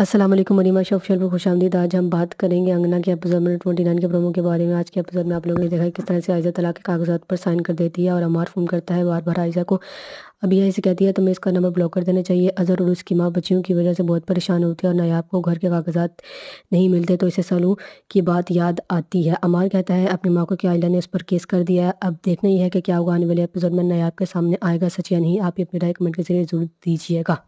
असलम मनीमा shop shell खुश आमदीद आज हम बात करेंगे अंगना के में ट्वेंटी नाइन के प्रोमो के बारे में आज के एपिसोड में आप लोगों ने देखा किस तरह से आयजा तलाक के कागजात पर साइन कर देती है और अमार फ़ोन करता है बार बार आयजा को अभी ऐसे कहती है तुम्हें इसका नंबर ब्लॉक कर देना चाहिए अजहर और उसकी माँ बच्चियों की वजह से बहुत परेशान होती है और नायाब को घर के कागजात नहीं मिलते तो इसे सलू की बात याद आती है अमार कहता है अपनी माँ को कि आयजा ने उस पर केस कर दिया है अब देखना ही है कि क्या होगा आने वाले एपिसोड में नायाब के सामने आएगा सच या नहीं आप अपनी राय कमेंट के जरिए जरूर दीजिएगा